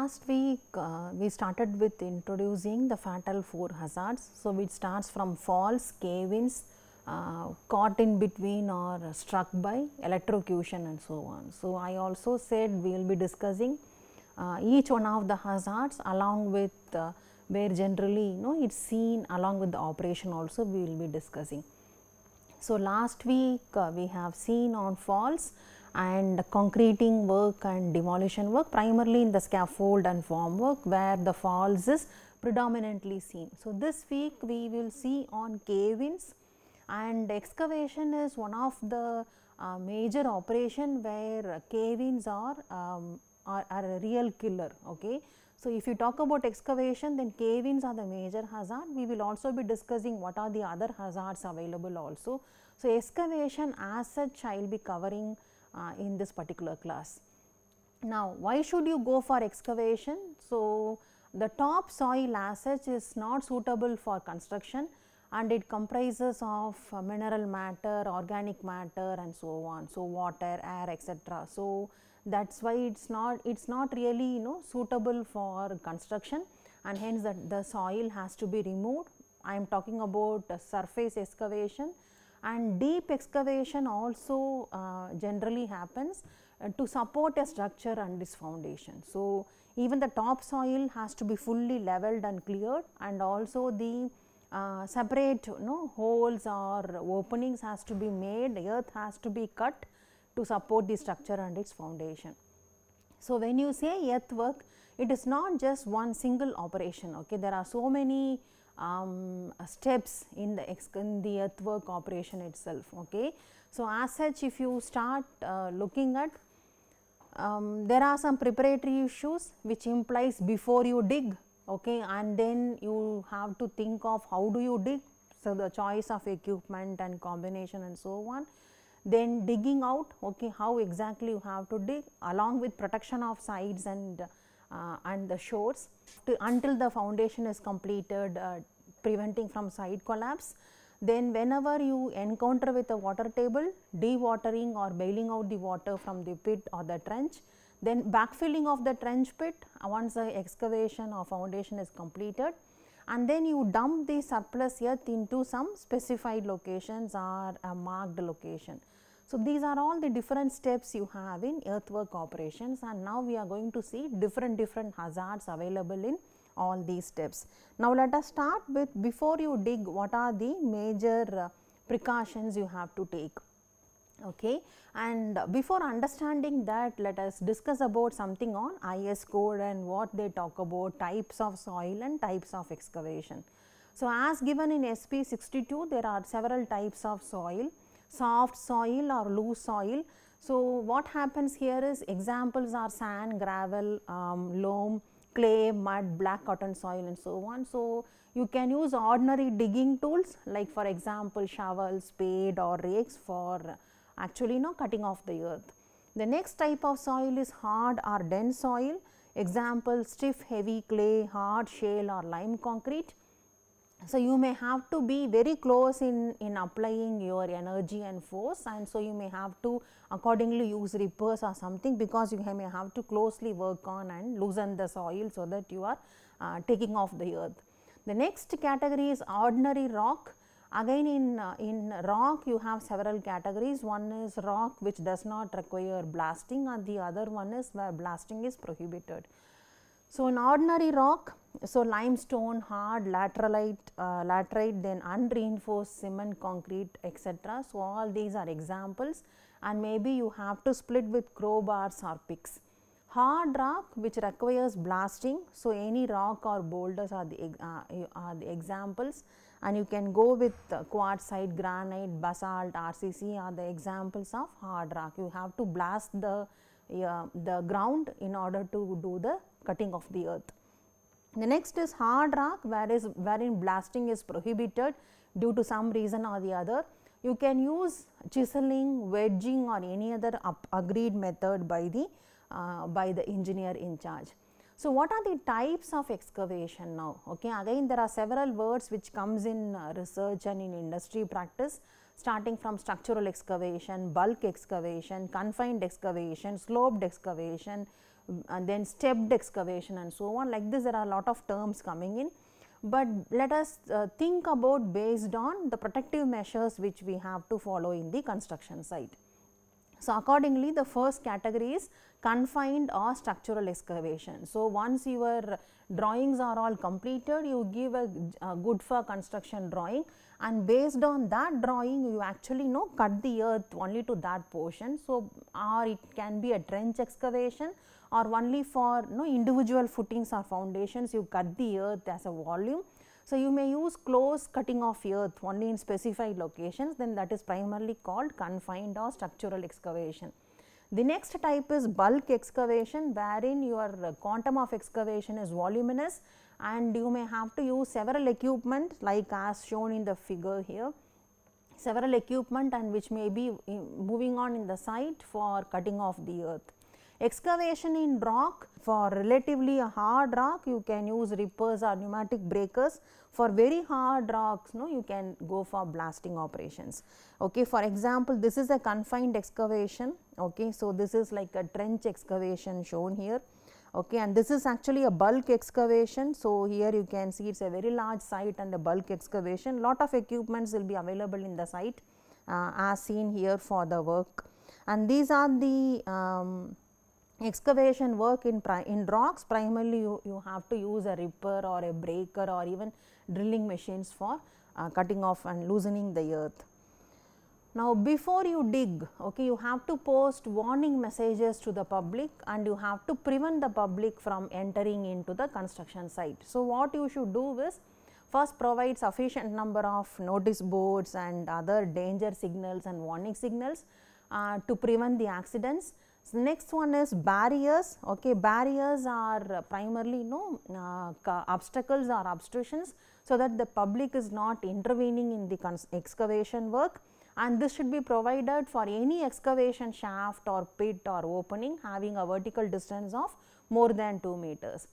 last week uh, we started with introducing the fatal 4 hazards. So, it starts from falls, cave-ins, uh, caught in between or struck by electrocution and so on. So, I also said we will be discussing uh, each one of the hazards along with uh, where generally you know it is seen along with the operation also we will be discussing. So, last week uh, we have seen on falls and concreting work and demolition work primarily in the scaffold and formwork where the falls is predominantly seen. So, this week we will see on cave-ins and excavation is one of the uh, major operation where cave-ins are, um, are, are a real killer. Okay. So, if you talk about excavation then cave-ins are the major hazard. We will also be discussing what are the other hazards available also. So, excavation as such I will be covering uh, in this particular class. Now, why should you go for excavation? So, the top soil as such is not suitable for construction and it comprises of uh, mineral matter, organic matter and so on. So, water, air etc. So, that is why it is not it is not really you know suitable for construction and hence the, the soil has to be removed. I am talking about surface excavation and deep excavation also uh, generally happens uh, to support a structure and its foundation. So, even the topsoil has to be fully leveled and cleared and also the uh, separate you know, holes or openings has to be made, earth has to be cut to support the structure and its foundation. So, when you say earthwork, it is not just one single operation, okay. there are so many um, uh, steps in the, in the earthwork operation itself. Okay. So, as such if you start uh, looking at um, there are some preparatory issues which implies before you dig okay, and then you have to think of how do you dig. So, the choice of equipment and combination and so on then digging out okay, how exactly you have to dig along with protection of sides and uh, and the shores to, until the foundation is completed uh, preventing from side collapse. Then whenever you encounter with a water table, dewatering or bailing out the water from the pit or the trench, then backfilling of the trench pit uh, once the excavation or foundation is completed and then you dump the surplus earth into some specified locations or a marked location. So, these are all the different steps you have in earthwork operations and now we are going to see different different hazards available in all these steps. Now, let us start with before you dig what are the major uh, precautions you have to take. Okay. And before understanding that let us discuss about something on IS code and what they talk about types of soil and types of excavation. So, as given in SP 62 there are several types of soil soft soil or loose soil. So, what happens here is examples are sand, gravel, um, loam, clay, mud, black cotton soil and so on. So, you can use ordinary digging tools like for example, shovel, spade or rakes for actually you know, cutting off the earth. The next type of soil is hard or dense soil, example stiff, heavy clay, hard shale or lime concrete. So, you may have to be very close in, in applying your energy and force and so you may have to accordingly use rippers or something because you may have to closely work on and loosen the soil so that you are uh, taking off the earth. The next category is ordinary rock. Again in, uh, in rock you have several categories. One is rock which does not require blasting and the other one is where blasting is prohibited. So, an ordinary rock, so limestone, hard, laterite, uh, laterite, then unreinforced cement, concrete, etc. So, all these are examples and maybe you have to split with crowbars or picks. Hard rock which requires blasting, so any rock or boulders are the, uh, are the examples and you can go with uh, quartzite, granite, basalt, RCC are the examples of hard rock. You have to blast the, uh, the ground in order to do the cutting of the earth. The next is hard rock where is, wherein blasting is prohibited due to some reason or the other. You can use chiseling, wedging or any other agreed method by the, uh, by the engineer in charge. So, what are the types of excavation now? Okay, again there are several words which comes in uh, research and in industry practice starting from structural excavation, bulk excavation, confined excavation, sloped excavation, and then stepped excavation and so on like this there are a lot of terms coming in. But let us uh, think about based on the protective measures which we have to follow in the construction site. So, accordingly the first category is confined or structural excavation. So, once your drawings are all completed you give a, a good for construction drawing and based on that drawing you actually know cut the earth only to that portion. So, or it can be a trench excavation or only for you know, individual footings or foundations you cut the earth as a volume. So, you may use close cutting of earth only in specified locations then that is primarily called confined or structural excavation. The next type is bulk excavation wherein your quantum of excavation is voluminous and you may have to use several equipment like as shown in the figure here several equipment and which may be eh, moving on in the site for cutting off the earth. Excavation in rock for relatively hard rock you can use rippers or pneumatic breakers. For very hard rocks no, you can go for blasting operations. Okay. For example, this is a confined excavation. Okay. So, this is like a trench excavation shown here okay and this is actually a bulk excavation so here you can see it's a very large site and a bulk excavation lot of equipments will be available in the site uh, as seen here for the work and these are the um, excavation work in, in rocks primarily you, you have to use a ripper or a breaker or even drilling machines for uh, cutting off and loosening the earth. Now, before you dig, okay, you have to post warning messages to the public and you have to prevent the public from entering into the construction site. So, what you should do is first provide sufficient number of notice boards and other danger signals and warning signals uh, to prevent the accidents so, next one is barriers, okay. Barriers are primarily you know uh, obstacles or obstructions, so that the public is not intervening in the excavation work and this should be provided for any excavation shaft or pit or opening having a vertical distance of more than 2 meters.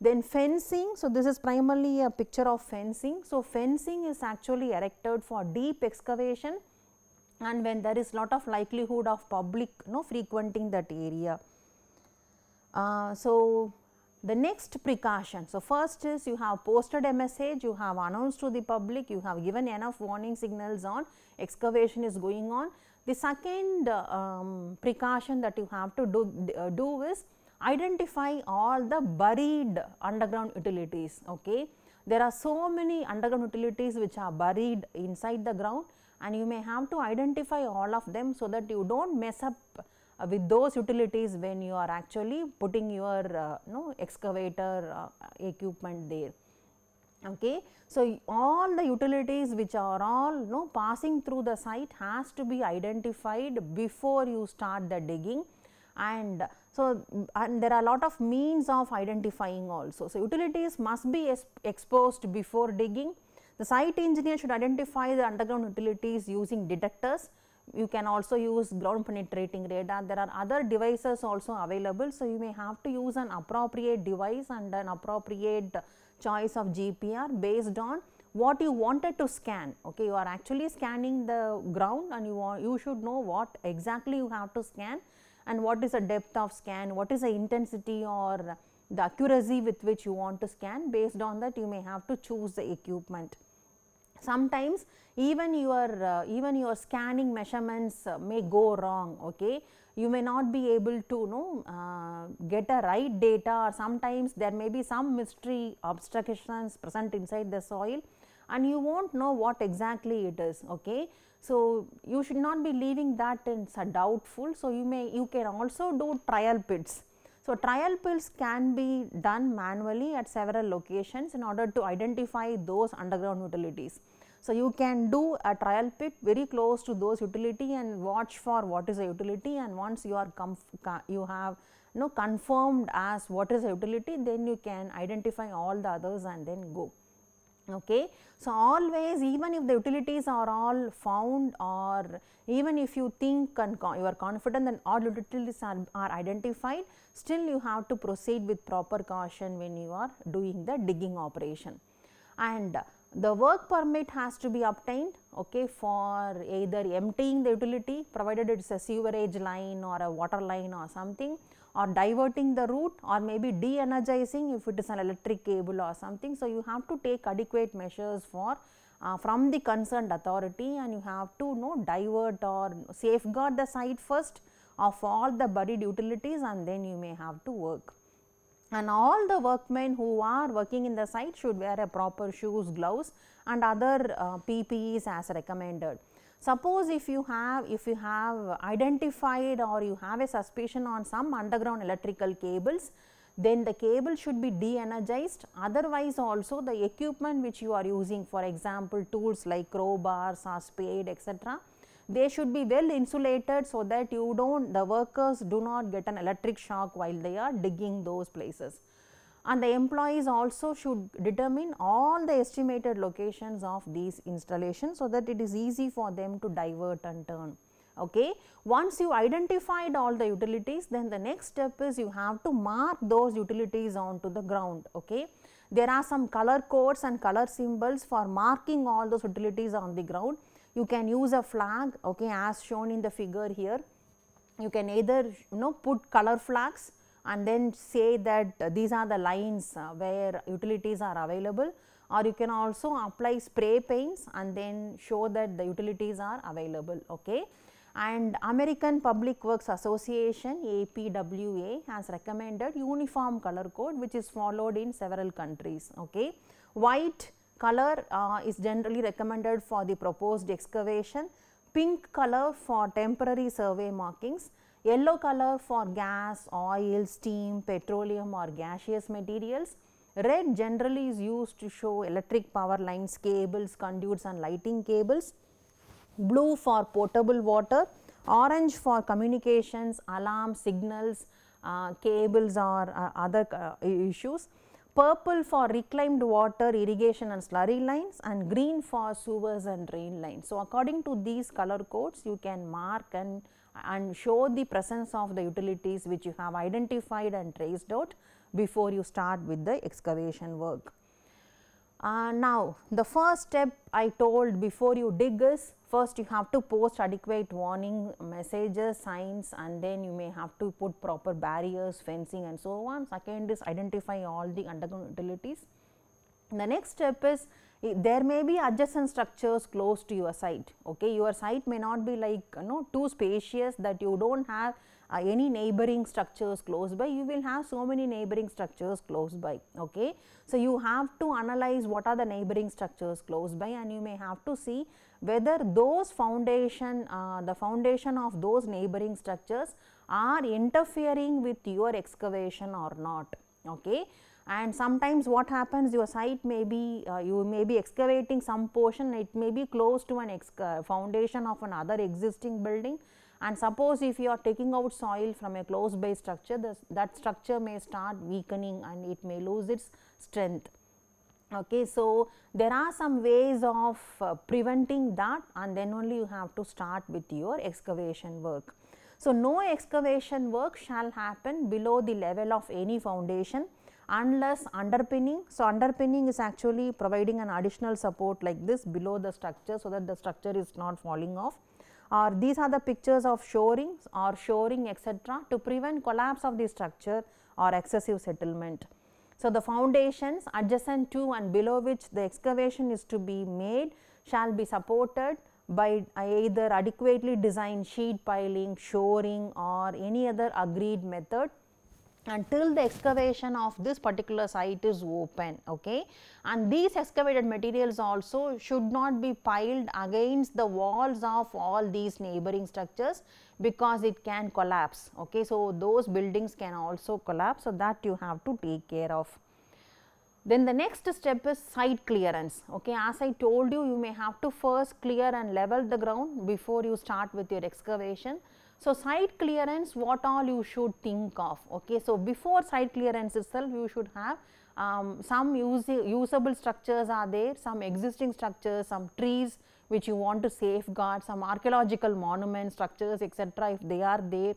Then fencing, so this is primarily a picture of fencing. So, fencing is actually erected for deep excavation and when there is lot of likelihood of public you know, frequenting that area. Uh, so, the next precaution. So, first is you have posted a message, you have announced to the public, you have given enough warning signals on excavation is going on. The second uh, um, precaution that you have to do, uh, do is identify all the buried underground utilities. Okay. There are so many underground utilities which are buried inside the ground and you may have to identify all of them so that you do not mess up uh, with those utilities when you are actually putting your uh, excavator uh, equipment there. Okay. So, all the utilities which are all passing through the site has to be identified before you start the digging and so and there are a lot of means of identifying also. So, utilities must be exposed before digging the site engineer should identify the underground utilities using detectors. You can also use ground penetrating radar. There are other devices also available. So, you may have to use an appropriate device and an appropriate choice of GPR based on what you wanted to scan. Okay, you are actually scanning the ground and you, are, you should know what exactly you have to scan and what is the depth of scan, what is the intensity or the accuracy with which you want to scan based on that you may have to choose the equipment sometimes even your uh, even your scanning measurements uh, may go wrong okay you may not be able to know uh, get a right data or sometimes there may be some mystery obstructions present inside the soil and you won't know what exactly it is okay so you should not be leaving that in doubtful so you may you can also do trial pits so, trial pits can be done manually at several locations in order to identify those underground utilities. So, you can do a trial pit very close to those utility and watch for what is a utility and once you are you have you know confirmed as what is a utility then you can identify all the others and then go. Okay. So, always even if the utilities are all found or even if you think and you are confident that all utilities are, are identified, still you have to proceed with proper caution when you are doing the digging operation. And the work permit has to be obtained okay for either emptying the utility provided it is a sewerage line or a water line or something or diverting the route or maybe de-energizing if it is an electric cable or something. So, you have to take adequate measures for uh, from the concerned authority and you have to you know divert or safeguard the site first of all the buried utilities and then you may have to work and all the workmen who are working in the site should wear a proper shoes, gloves and other uh, PPEs as recommended. Suppose if you have, if you have identified or you have a suspicion on some underground electrical cables, then the cable should be de-energized otherwise also the equipment which you are using for example tools like crowbars or spade etc they should be well insulated so that you do not the workers do not get an electric shock while they are digging those places. And the employees also should determine all the estimated locations of these installations so that it is easy for them to divert and turn. Okay. Once you identified all the utilities then the next step is you have to mark those utilities onto the ground. Okay there are some color codes and color symbols for marking all those utilities on the ground you can use a flag okay as shown in the figure here you can either you know put color flags and then say that uh, these are the lines uh, where utilities are available or you can also apply spray paints and then show that the utilities are available. Okay. And American Public Works Association APWA has recommended uniform color code which is followed in several countries. Okay. White Color uh, is generally recommended for the proposed excavation, pink color for temporary survey markings, yellow color for gas, oil, steam, petroleum or gaseous materials. Red generally is used to show electric power lines, cables, conduits and lighting cables. Blue for potable water, orange for communications, alarm, signals, uh, cables or uh, other uh, issues purple for reclaimed water irrigation and slurry lines and green for sewers and drain lines. So, according to these color codes you can mark and, and show the presence of the utilities which you have identified and traced out before you start with the excavation work. Uh, now, the first step I told before you dig is first you have to post adequate warning messages, signs and then you may have to put proper barriers, fencing and so on. Second is identify all the underground utilities. The next step is there may be adjacent structures close to your site. Okay, Your site may not be like you know too spacious that you do not have uh, any neighboring structures close by, you will have so many neighboring structures close by. Okay? So, you have to analyze what are the neighboring structures close by and you may have to see whether those foundation, uh, the foundation of those neighboring structures are interfering with your excavation or not. Okay? and sometimes what happens your site may be uh, you may be excavating some portion it may be close to an ex foundation of another existing building and suppose if you are taking out soil from a close by structure, this, that structure may start weakening and it may lose its strength. Okay, so there are some ways of uh, preventing that and then only you have to start with your excavation work. So, no excavation work shall happen below the level of any foundation unless underpinning. So, underpinning is actually providing an additional support like this below the structure so that the structure is not falling off or these are the pictures of shorings or shoring etc. to prevent collapse of the structure or excessive settlement. So, the foundations adjacent to and below which the excavation is to be made shall be supported by either adequately designed sheet piling, shoring or any other agreed method until the excavation of this particular site is open okay and these excavated materials also should not be piled against the walls of all these neighboring structures because it can collapse okay so those buildings can also collapse so that you have to take care of then the next step is site clearance okay as i told you you may have to first clear and level the ground before you start with your excavation so, site clearance what all you should think of okay. So, before site clearance itself you should have um, some use, usable structures are there, some existing structures, some trees which you want to safeguard, some archaeological monuments, structures etc. if they are there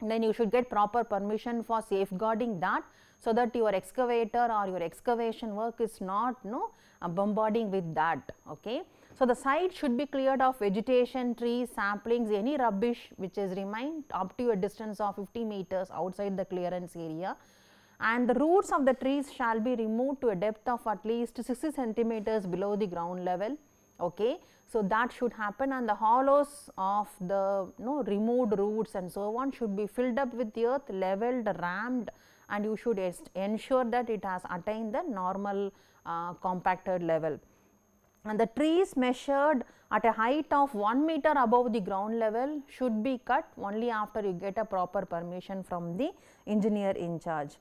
then you should get proper permission for safeguarding that so that your excavator or your excavation work is not know, uh, bombarding with that okay so, the site should be cleared of vegetation, trees, saplings, any rubbish which is remained up to a distance of 50 meters outside the clearance area and the roots of the trees shall be removed to a depth of at least 60 centimeters below the ground level. Okay. So, that should happen and the hollows of the you know, removed roots and so on should be filled up with earth, leveled, rammed and you should ensure that it has attained the normal uh, compacted level and the trees measured at a height of 1 meter above the ground level should be cut only after you get a proper permission from the engineer in charge.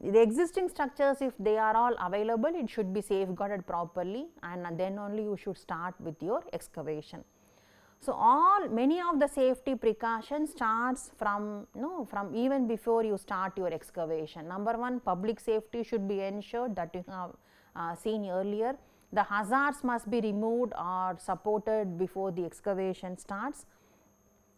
The existing structures if they are all available it should be safeguarded properly and then only you should start with your excavation. So, all many of the safety precautions starts from you know, from even before you start your excavation. Number one public safety should be ensured that you have uh, seen earlier the hazards must be removed or supported before the excavation starts.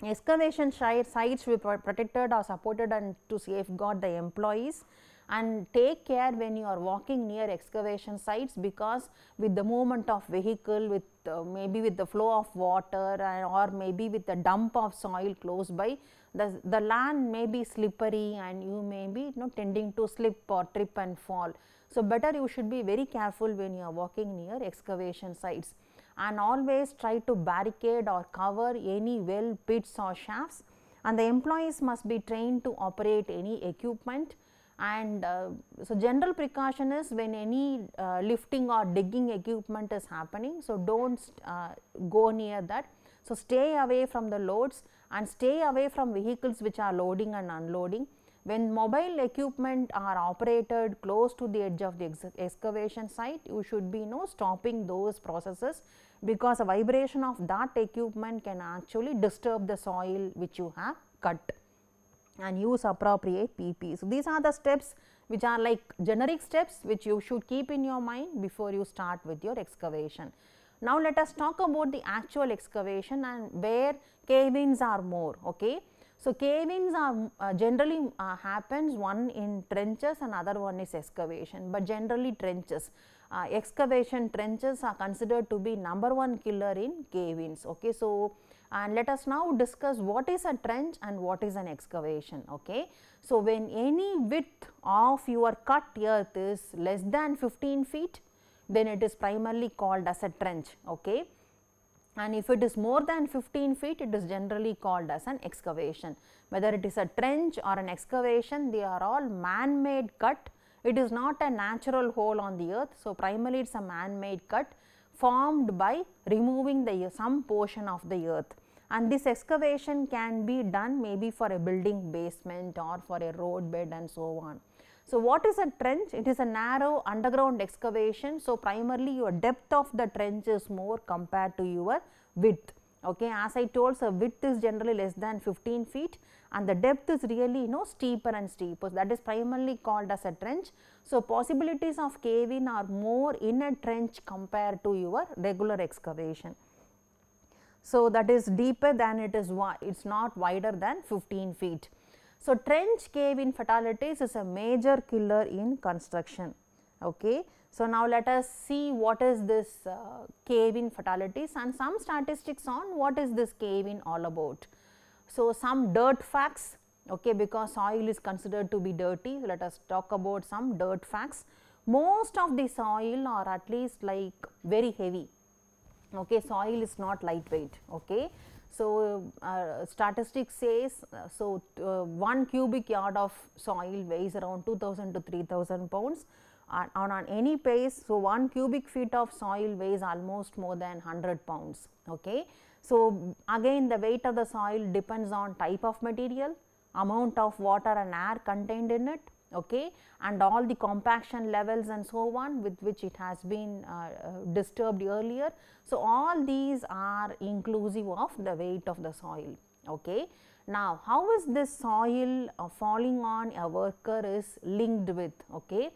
Excavation sites will be protected or supported and to safeguard the employees and take care when you are walking near excavation sites because with the movement of vehicle with uh, maybe with the flow of water and, or maybe with the dump of soil close by the, the land may be slippery and you may be you know, tending to slip or trip and fall. So, better you should be very careful when you are walking near excavation sites and always try to barricade or cover any well pits or shafts and the employees must be trained to operate any equipment and uh, so general precaution is when any uh, lifting or digging equipment is happening. So, do not uh, go near that. So, stay away from the loads and stay away from vehicles which are loading and unloading when mobile equipment are operated close to the edge of the excavation site, you should be you know, stopping those processes because a vibration of that equipment can actually disturb the soil which you have cut and use appropriate PP. So, these are the steps which are like generic steps which you should keep in your mind before you start with your excavation. Now, let us talk about the actual excavation and where cave-ins are more. Okay? So, cave-ins are uh, generally uh, happens one in trenches and other one is excavation, but generally trenches. Uh, excavation trenches are considered to be number one killer in cave-ins. Okay. So, and let us now discuss what is a trench and what is an excavation. Okay. So, when any width of your cut earth is less than 15 feet, then it is primarily called as a trench. Okay and if it is more than 15 feet it is generally called as an excavation. Whether it is a trench or an excavation they are all man-made cut, it is not a natural hole on the earth. So, primarily it is a man-made cut formed by removing the some portion of the earth and this excavation can be done maybe for a building basement or for a road bed and so on. So, what is a trench? It is a narrow underground excavation. So, primarily your depth of the trench is more compared to your width. Okay, as I told, so width is generally less than 15 feet and the depth is really you know steeper and steeper. That is primarily called as a trench. So, possibilities of cave-in are more in a trench compared to your regular excavation. So, that is deeper than it is, it is not wider than 15 feet. So, trench cave in fatalities is a major killer in construction. Okay. So, now let us see what is this uh, cave in fatalities and some statistics on what is this cave in all about. So, some dirt facts okay, because soil is considered to be dirty. Let us talk about some dirt facts. Most of the soil or at least like very heavy okay soil is not lightweight okay so, uh, statistics says, uh, so uh, 1 cubic yard of soil weighs around 2000 to 3000 pounds and uh, on, on any pace. So, 1 cubic feet of soil weighs almost more than 100 pounds. Okay. So, again the weight of the soil depends on type of material, amount of water and air contained in it, okay, and all the compaction levels and so on with which it has been uh, uh, disturbed earlier. So, all these are inclusive of the weight of the soil. Okay. Now, how is this soil uh, falling on a worker is linked with? Okay.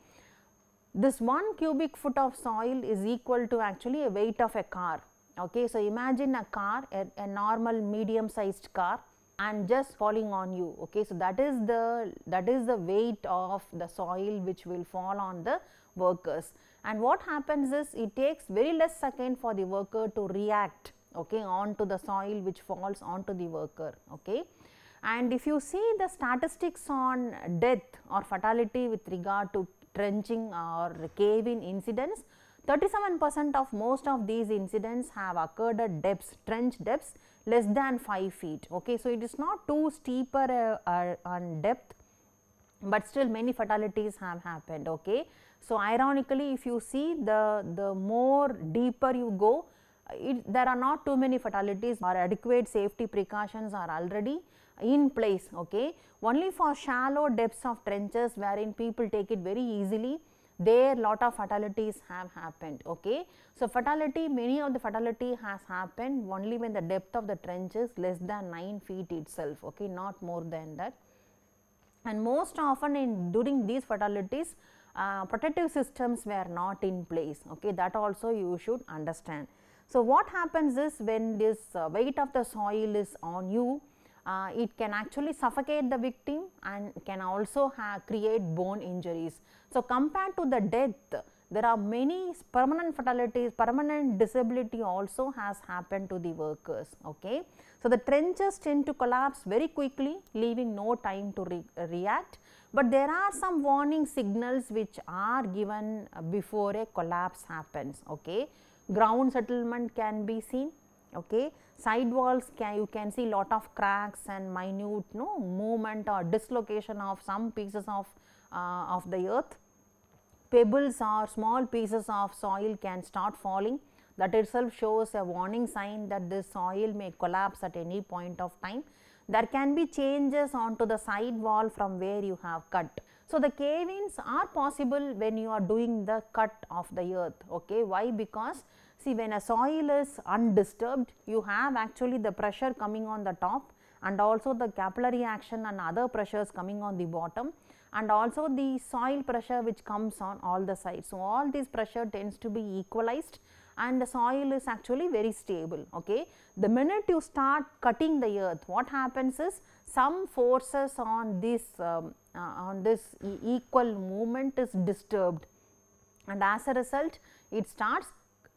This 1 cubic foot of soil is equal to actually a weight of a car. Okay. So, imagine a car, a, a normal medium sized car and just falling on you okay so that is the that is the weight of the soil which will fall on the workers and what happens is it takes very less second for the worker to react okay onto the soil which falls onto the worker okay and if you see the statistics on death or fatality with regard to trenching or cave-in incidents 37 percent of most of these incidents have occurred at depths trench depths less than 5 feet. Okay. So, it is not too steeper uh, uh, on depth but still many fatalities have happened. Okay. So, ironically if you see the, the more deeper you go, uh, it, there are not too many fatalities or adequate safety precautions are already in place. Okay. Only for shallow depths of trenches wherein people take it very easily there lot of fatalities have happened okay so fatality many of the fatality has happened only when the depth of the trench is less than 9 feet itself okay not more than that and most often in during these fatalities uh, protective systems were not in place okay that also you should understand so what happens is when this uh, weight of the soil is on you uh, it can actually suffocate the victim and can also create bone injuries. So, compared to the death, there are many permanent fatalities, permanent disability also has happened to the workers. Okay. So, the trenches tend to collapse very quickly leaving no time to re react, but there are some warning signals which are given before a collapse happens. Okay. Ground settlement can be seen. Okay side walls can, you can see lot of cracks and minute no movement or dislocation of some pieces of uh, of the earth pebbles or small pieces of soil can start falling that itself shows a warning sign that this soil may collapse at any point of time there can be changes onto the side wall from where you have cut. So, the cave-ins are possible when you are doing the cut of the earth. Okay, Why? Because See when a soil is undisturbed, you have actually the pressure coming on the top and also the capillary action and other pressures coming on the bottom and also the soil pressure which comes on all the sides. So, all this pressure tends to be equalized and the soil is actually very stable. Okay. The minute you start cutting the earth, what happens is some forces on this um, uh, on this equal movement is disturbed and as a result it starts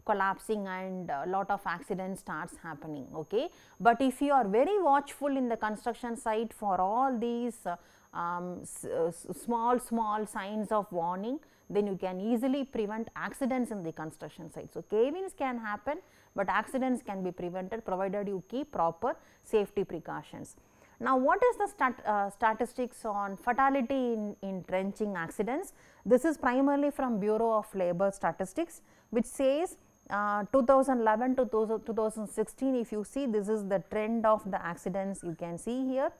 collapsing and a lot of accidents starts happening okay but if you are very watchful in the construction site for all these uh, um, uh, small small signs of warning then you can easily prevent accidents in the construction site so cave-ins can happen but accidents can be prevented provided you keep proper safety precautions now, what is the stat, uh, statistics on fatality in, in trenching accidents? This is primarily from Bureau of Labor Statistics which says uh, 2011 to 2016 if you see this is the trend of the accidents you can see here.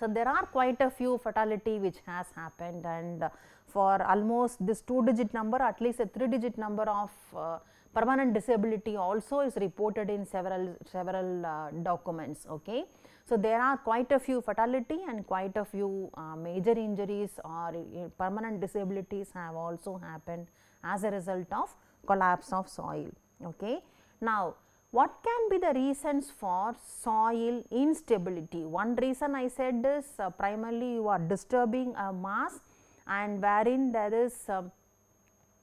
So, there are quite a few fatality which has happened and uh, for almost this 2 digit number at least a 3 digit number of uh, permanent disability also is reported in several several uh, documents. Okay. So, there are quite a few fatality and quite a few major injuries or permanent disabilities have also happened as a result of collapse of soil. Okay. Now, what can be the reasons for soil instability? One reason I said is uh, primarily you are disturbing a mass and wherein there is uh,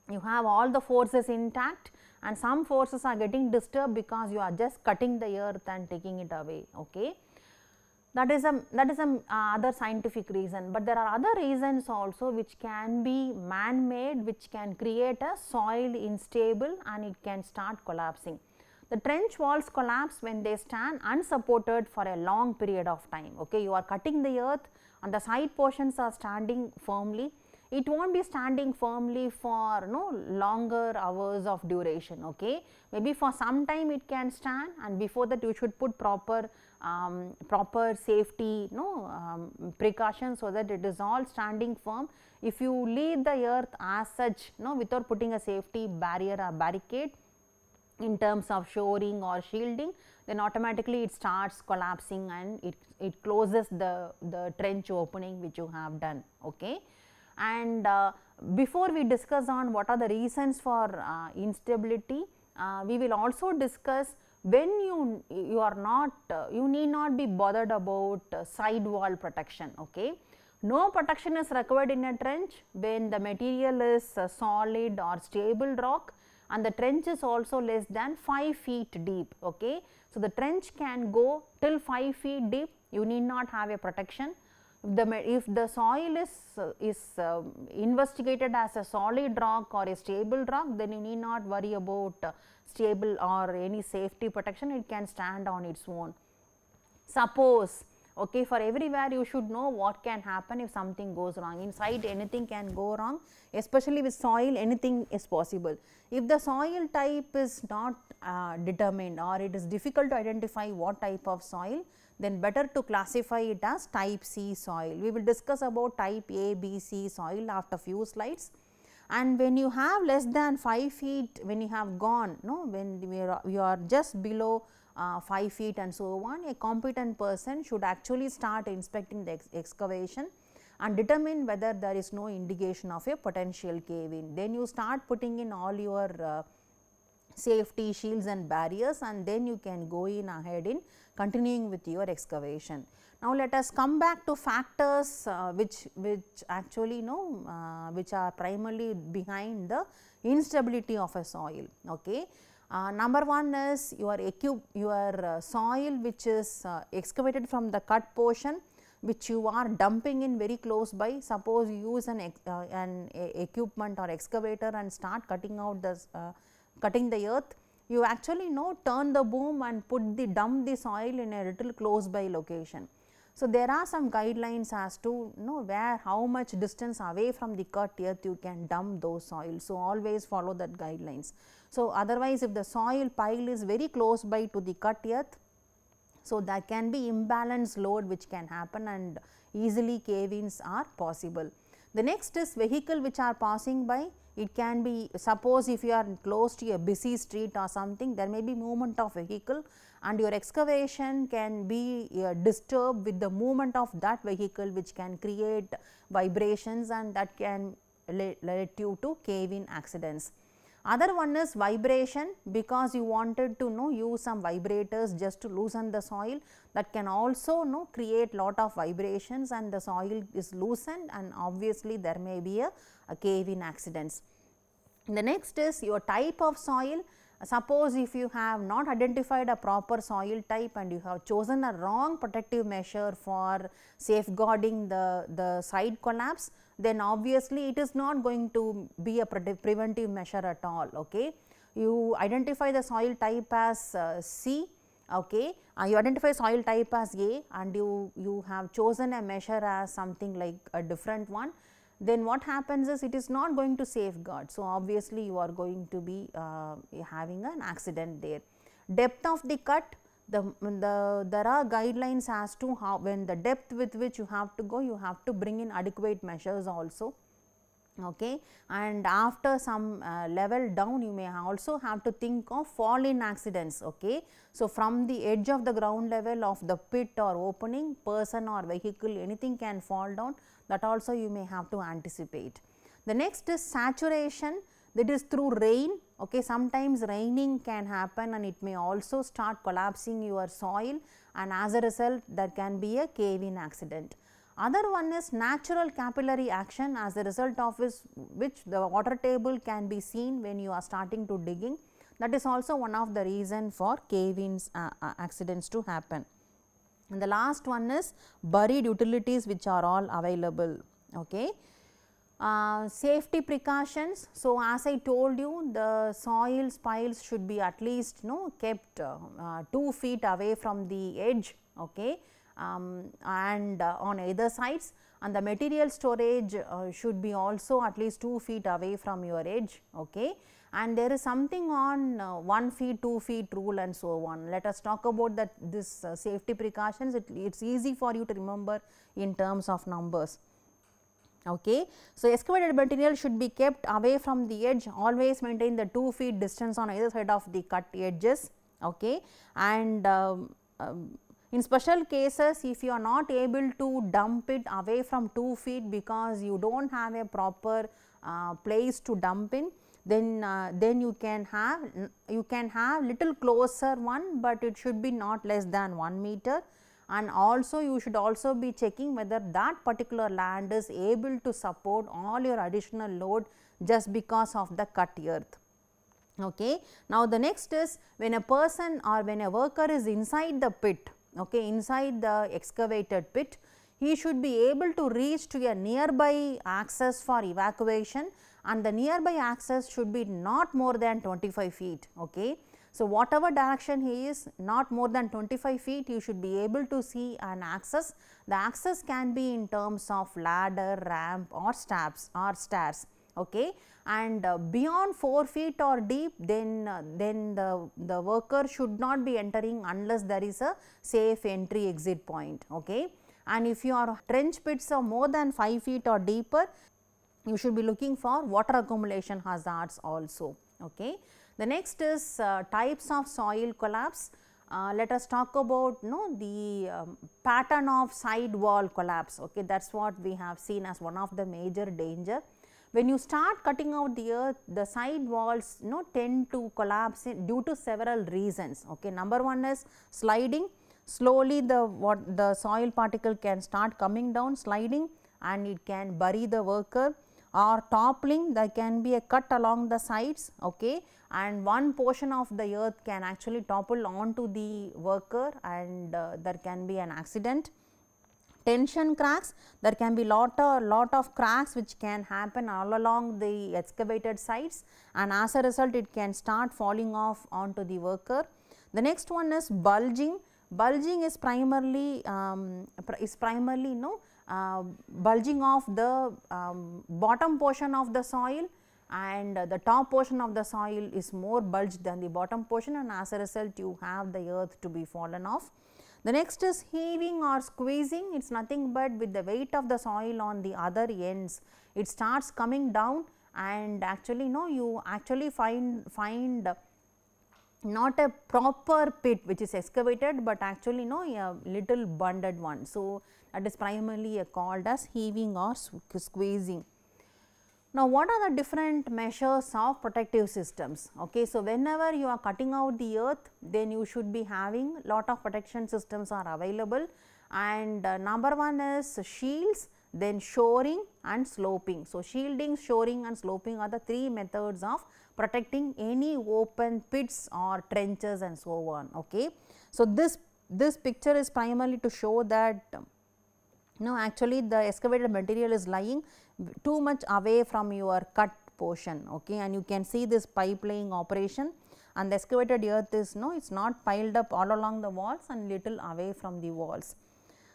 you have all the forces intact and some forces are getting disturbed because you are just cutting the earth and taking it away. Okay that is a that is a uh, other scientific reason but there are other reasons also which can be man made which can create a soil unstable and it can start collapsing the trench walls collapse when they stand unsupported for a long period of time okay you are cutting the earth and the side portions are standing firmly it won't be standing firmly for you know, longer hours of duration. Okay, Maybe for some time it can stand and before that you should put proper um, proper safety you know, um, so that it is all standing firm. If you leave the earth as such you know, without putting a safety barrier or barricade, in terms of shoring or shielding then automatically it starts collapsing and it, it closes the, the trench opening which you have done. Okay and uh, before we discuss on what are the reasons for uh, instability, uh, we will also discuss when you, you are not, uh, you need not be bothered about uh, side wall protection. Okay. No protection is required in a trench when the material is solid or stable rock and the trench is also less than 5 feet deep. Okay. So, the trench can go till 5 feet deep, you need not have a protection the if the soil is is uh, investigated as a solid rock or a stable rock then you need not worry about uh, stable or any safety protection it can stand on its own suppose okay for everywhere you should know what can happen if something goes wrong inside anything can go wrong especially with soil anything is possible if the soil type is not uh, determined or it is difficult to identify what type of soil then better to classify it as type C soil. We will discuss about type A, B, C soil after few slides and when you have less than 5 feet when you have gone no when you are, just below uh, 5 feet and so on a competent person should actually start inspecting the ex excavation and determine whether there is no indication of a potential cave in then you start putting in all your uh, safety shields and barriers and then you can go in ahead in continuing with your excavation. Now, let us come back to factors uh, which, which actually know uh, which are primarily behind the instability of a soil. Okay. Uh, number one is your, your uh, soil which is uh, excavated from the cut portion which you are dumping in very close by. Suppose you use an, uh, an equipment or excavator and start cutting out the uh, cutting the earth, you actually know turn the boom and put the dump the soil in a little close by location. So, there are some guidelines as to know where how much distance away from the cut earth you can dump those soils. So, always follow that guidelines. So, otherwise if the soil pile is very close by to the cut earth, so there can be imbalance load which can happen and easily cave-ins are possible. The next is vehicle which are passing by it can be suppose if you are close to a busy street or something there may be movement of vehicle and your excavation can be uh, disturbed with the movement of that vehicle which can create vibrations and that can lead you to cave in accidents. Other one is vibration because you wanted to know use some vibrators just to loosen the soil that can also know create lot of vibrations and the soil is loosened and obviously there may be a, a cave in accidents. The next is your type of soil Suppose if you have not identified a proper soil type and you have chosen a wrong protective measure for safeguarding the, the side collapse, then obviously it is not going to be a preventive measure at all. Okay? You identify the soil type as uh, C, okay? Uh, you identify soil type as A and you, you have chosen a measure as something like a different one then what happens is it is not going to safeguard. So, obviously, you are going to be uh, having an accident there. Depth of the cut, the, the there are guidelines as to how when the depth with which you have to go, you have to bring in adequate measures also. Okay. And after some uh, level down, you may also have to think of fall in accidents. Okay. So, from the edge of the ground level of the pit or opening, person or vehicle anything can fall down that also you may have to anticipate. The next is saturation that is through rain okay sometimes raining can happen and it may also start collapsing your soil and as a result there can be a cave-in accident. Other one is natural capillary action as a result of which the water table can be seen when you are starting to digging that is also one of the reason for cave-in uh, uh, accidents to happen. And the last one is buried utilities which are all available. Okay. Uh, safety precautions. So, as I told you the soils piles should be at least you know, kept uh, uh, 2 feet away from the edge okay, um, and uh, on either sides and the material storage uh, should be also at least 2 feet away from your edge. Okay and there is something on uh, 1 feet, 2 feet rule and so on. Let us talk about that this uh, safety precautions, it is easy for you to remember in terms of numbers. Okay. So, excavated material should be kept away from the edge, always maintain the 2 feet distance on either side of the cut edges okay. and um, um, in special cases if you are not able to dump it away from 2 feet because you do not have a proper uh, place to dump in, then uh, then you can have you can have little closer one, but it should be not less than 1 meter and also you should also be checking whether that particular land is able to support all your additional load just because of the cut earth. Okay. Now, the next is when a person or when a worker is inside the pit, okay, inside the excavated pit, he should be able to reach to a nearby access for evacuation and the nearby axis should be not more than 25 feet. Okay. So, whatever direction he is not more than 25 feet you should be able to see an axis. The axis can be in terms of ladder, ramp or steps or stairs. Okay. And uh, beyond 4 feet or deep then, uh, then the, the worker should not be entering unless there is a safe entry exit point. Okay. And if your trench pits are more than 5 feet or deeper you should be looking for water accumulation hazards also. Okay. The next is uh, types of soil collapse. Uh, let us talk about you know, the um, pattern of side wall collapse. Okay, that is what we have seen as one of the major danger. When you start cutting out the earth, the side walls you know, tend to collapse due to several reasons. Okay, number one is sliding. Slowly the what the soil particle can start coming down sliding and it can bury the worker or toppling there can be a cut along the sides okay and one portion of the earth can actually topple onto the worker and uh, there can be an accident tension cracks there can be lot of lot of cracks which can happen all along the excavated sites and as a result it can start falling off onto the worker the next one is bulging bulging is primarily um, is primarily you know uh, bulging of the um, bottom portion of the soil and uh, the top portion of the soil is more bulged than the bottom portion and as a result you have the earth to be fallen off. The next is heaving or squeezing it is nothing but with the weight of the soil on the other ends it starts coming down and actually no you actually find find not a proper pit which is excavated, but actually no a little bunded one. So, that is primarily called as heaving or squeezing. Now, what are the different measures of protective systems? Okay, so whenever you are cutting out the earth, then you should be having lot of protection systems are available and uh, number one is shields, then shoring and sloping. So, shielding, shoring and sloping are the three methods of protecting any open pits or trenches and so on. Okay. So, this, this picture is primarily to show that um, no, actually the excavated material is lying too much away from your cut portion okay and you can see this pipe laying operation and the excavated earth is no it's not piled up all along the walls and little away from the walls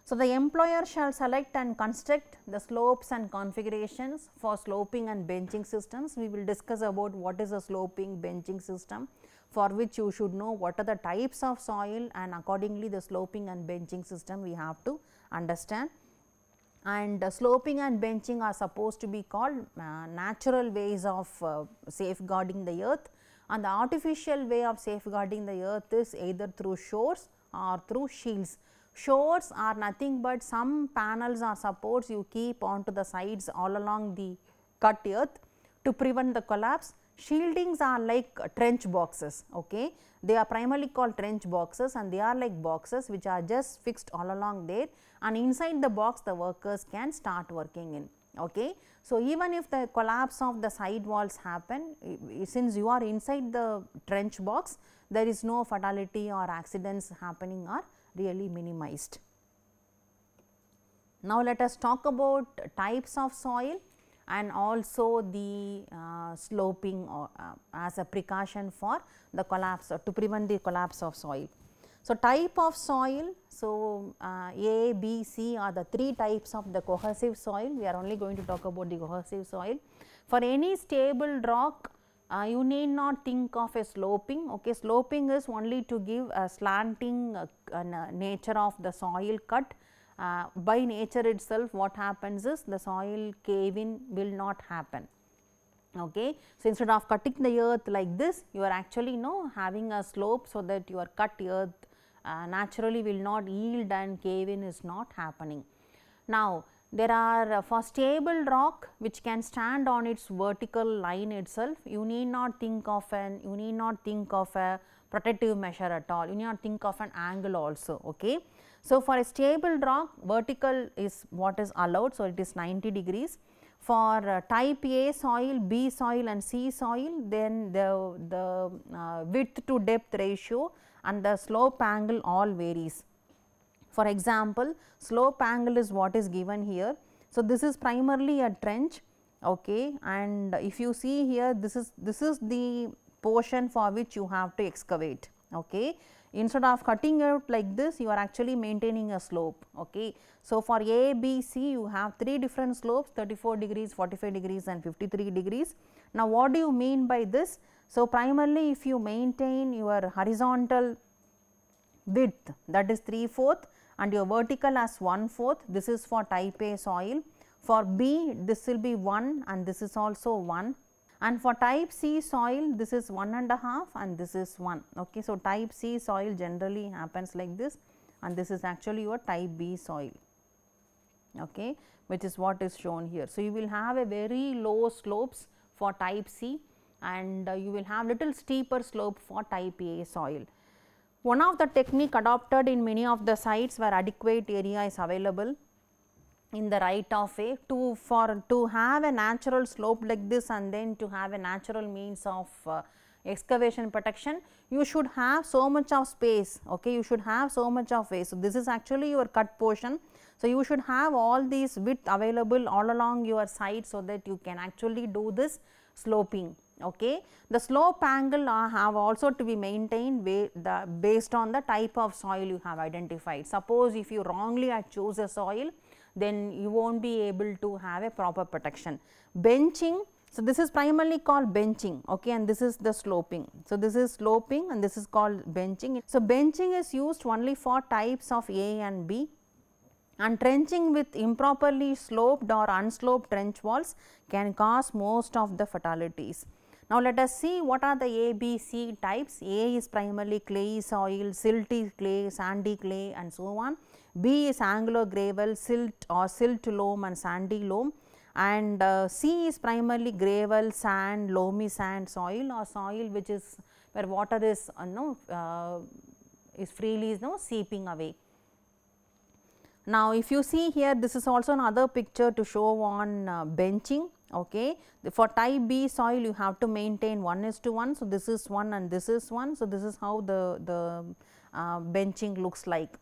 so, the employer shall select and construct the slopes and configurations for sloping and benching systems. We will discuss about what is a sloping benching system for which you should know what are the types of soil and accordingly the sloping and benching system we have to understand. And uh, sloping and benching are supposed to be called uh, natural ways of uh, safeguarding the earth and the artificial way of safeguarding the earth is either through shores or through shields. Shores are nothing but some panels or supports you keep onto the sides all along the cut earth to prevent the collapse. Shieldings are like trench boxes, okay. They are primarily called trench boxes and they are like boxes which are just fixed all along there and inside the box the workers can start working in okay. So, even if the collapse of the side walls happen, since you are inside the trench box, there is no fatality or accidents happening or really minimized. Now, let us talk about types of soil and also the uh, sloping or, uh, as a precaution for the collapse or to prevent the collapse of soil. So, type of soil, so uh, A, B, C are the three types of the cohesive soil, we are only going to talk about the cohesive soil. For any stable rock, uh, you need not think of a sloping. Okay, sloping is only to give a slanting uh, uh nature of the soil cut. Uh, by nature itself what happens is the soil cave in will not happen. Okay. So, instead of cutting the earth like this you are actually you know having a slope so that your cut earth uh, naturally will not yield and cave in is not happening. Now, there are uh, for stable rock which can stand on its vertical line itself, you need not think of an, you need not think of a protective measure at all, you need not think of an angle also. Okay. So, for a stable rock vertical is what is allowed, so it is 90 degrees. For uh, type A soil, B soil and C soil then the, the uh, width to depth ratio and the slope angle all varies. For example, slope angle is what is given here. So, this is primarily a trench okay and if you see here this is this is the portion for which you have to excavate okay instead of cutting out like this you are actually maintaining a slope okay so for a b c you have three different slopes 34 degrees 45 degrees and 53 degrees now what do you mean by this so primarily if you maintain your horizontal width that is 3 fourth and your vertical as 1 fourth this is for type A soil. For B this will be 1 and this is also 1 and for type C soil this is 1 and a half and this is 1. Okay. So, type C soil generally happens like this and this is actually your type B soil okay, which is what is shown here. So, you will have a very low slopes for type C and uh, you will have little steeper slope for type A soil. One of the technique adopted in many of the sites where adequate area is available in the right of way to for to have a natural slope like this and then to have a natural means of uh, excavation protection you should have so much of space okay you should have so much of way so this is actually your cut portion so you should have all these width available all along your site so that you can actually do this sloping. Okay. The slope angle uh, have also to be maintained the, based on the type of soil you have identified. Suppose if you wrongly choose a soil, then you will not be able to have a proper protection. Benching, so this is primarily called benching okay, and this is the sloping. So, this is sloping and this is called benching. So, benching is used only for types of A and B and trenching with improperly sloped or unsloped trench walls can cause most of the fatalities. Now, let us see what are the A, B, C types. A is primarily clay, soil, silty clay, sandy clay and so on. B is angular gravel, silt or silt loam and sandy loam and uh, C is primarily gravel, sand, loamy sand soil or soil which is where water is uh, no, uh, is freely is no seeping away. Now, if you see here this is also another picture to show on uh, benching okay. For type B soil you have to maintain 1 is to 1. So, this is 1 and this is 1. So, this is how the, the uh, benching looks like.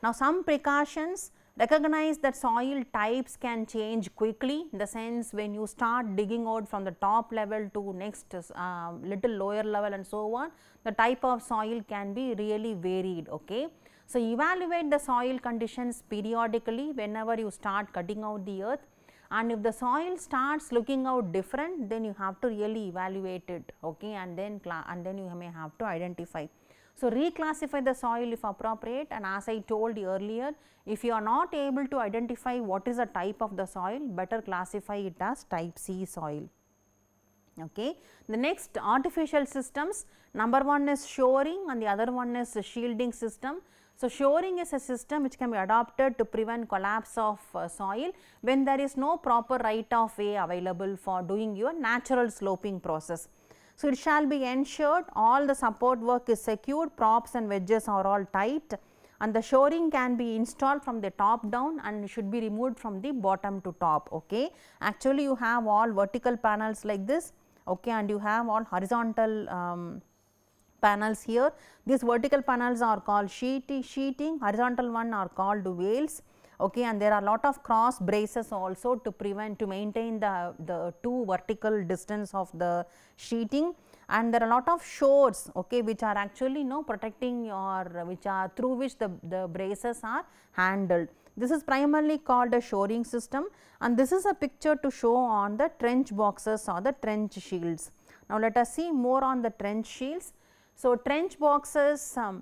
Now, some precautions recognize that soil types can change quickly in the sense when you start digging out from the top level to next uh, little lower level and so on the type of soil can be really varied okay so, evaluate the soil conditions periodically whenever you start cutting out the earth and if the soil starts looking out different then you have to really evaluate it okay and then and then you may have to identify. So, reclassify the soil if appropriate and as I told earlier if you are not able to identify what is the type of the soil better classify it as type C soil. Okay. The next artificial systems number one is shoring and the other one is shielding system. So, shoring is a system which can be adopted to prevent collapse of uh, soil when there is no proper right of way available for doing your natural sloping process. So, it shall be ensured all the support work is secured, props and wedges are all tight and the shoring can be installed from the top down and should be removed from the bottom to top. Okay. Actually, you have all vertical panels like this okay, and you have all horizontal um, panels here. These vertical panels are called sheet, sheeting, horizontal one are called whales okay and there are lot of cross braces also to prevent to maintain the, the two vertical distance of the sheeting and there are lot of shores okay which are actually you know protecting your which are through which the, the braces are handled. This is primarily called a shoring system and this is a picture to show on the trench boxes or the trench shields. Now, let us see more on the trench shields. So, trench boxes um,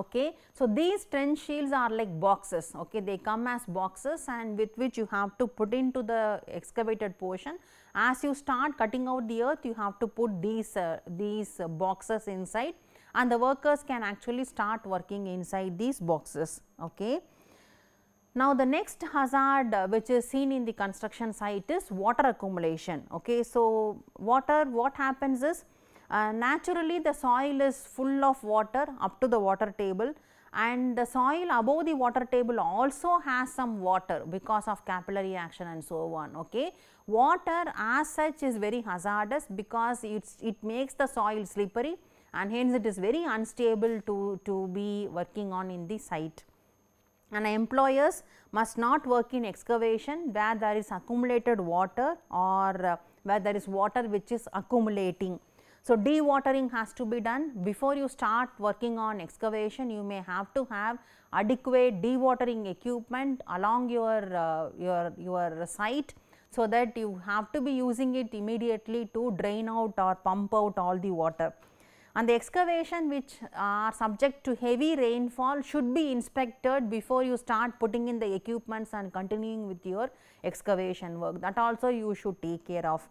okay. So, these trench shields are like boxes, okay. they come as boxes and with which you have to put into the excavated portion. As you start cutting out the earth, you have to put these, uh, these uh, boxes inside and the workers can actually start working inside these boxes. Okay. Now, the next hazard uh, which is seen in the construction site is water accumulation. Okay. So, water what happens is uh, naturally the soil is full of water up to the water table and the soil above the water table also has some water because of capillary action and so on. Okay. Water as such is very hazardous because it's, it makes the soil slippery and hence it is very unstable to, to be working on in the site. And employers must not work in excavation where there is accumulated water or uh, where there is water which is accumulating. So, dewatering has to be done before you start working on excavation you may have to have adequate dewatering equipment along your, uh, your, your site. So, that you have to be using it immediately to drain out or pump out all the water. And the excavation which are subject to heavy rainfall should be inspected before you start putting in the equipments and continuing with your excavation work that also you should take care of.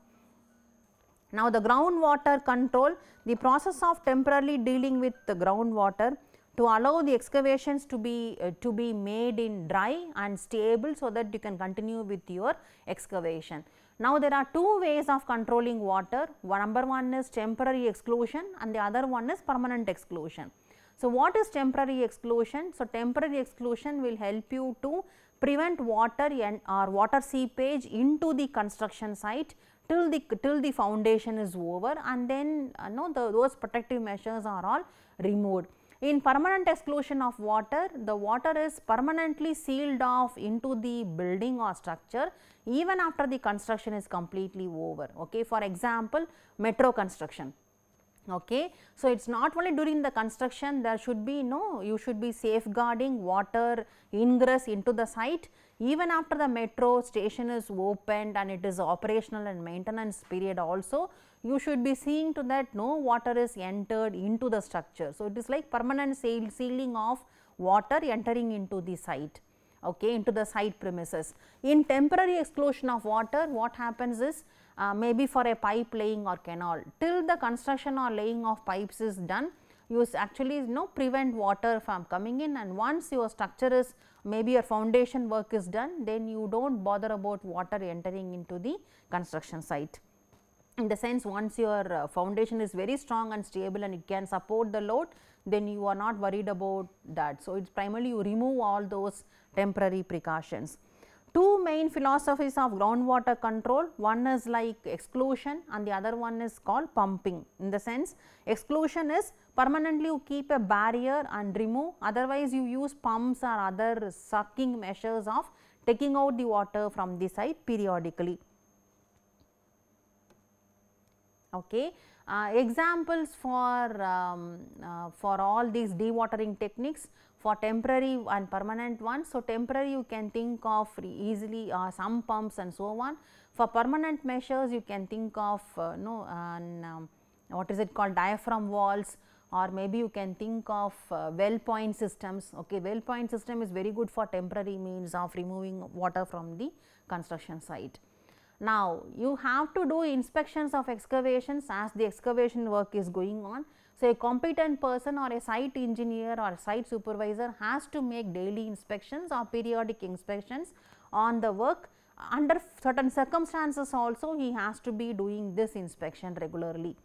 Now, the groundwater control, the process of temporarily dealing with the groundwater to allow the excavations to be, uh, to be made in dry and stable so that you can continue with your excavation. Now, there are two ways of controlling water, one, number one is temporary exclusion and the other one is permanent exclusion. So, what is temporary exclusion? So, temporary exclusion will help you to prevent water and or water seepage into the construction site till the till the foundation is over and then you uh, know the, those protective measures are all removed. In permanent exclusion of water, the water is permanently sealed off into the building or structure even after the construction is completely over. Okay. For example, metro construction, Okay. So, it is not only during the construction there should be no you should be safeguarding water ingress into the site even after the metro station is opened and it is operational and maintenance period also you should be seeing to that no water is entered into the structure. So, it is like permanent seal sealing of water entering into the site okay into the site premises. In temporary exclusion of water what happens is uh, maybe for a pipe laying or canal. Till the construction or laying of pipes is done, you actually you know, prevent water from coming in and once your structure is maybe your foundation work is done, then you do not bother about water entering into the construction site. In the sense once your uh, foundation is very strong and stable and it can support the load, then you are not worried about that. So, it is primarily you remove all those temporary precautions two main philosophies of groundwater control, one is like exclusion and the other one is called pumping. In the sense, exclusion is permanently you keep a barrier and remove, otherwise you use pumps or other sucking measures of taking out the water from the site periodically. Okay. Uh, examples for, um, uh, for all these dewatering techniques, for temporary and permanent ones. So, temporary you can think of easily uh, some pumps and so on. For permanent measures you can think of uh, no an, um, what is it called diaphragm walls or maybe you can think of uh, well point systems. Okay, well point system is very good for temporary means of removing water from the construction site. Now, you have to do inspections of excavations as the excavation work is going on. So, a competent person or a site engineer or site supervisor has to make daily inspections or periodic inspections on the work. Under certain circumstances also he has to be doing this inspection regularly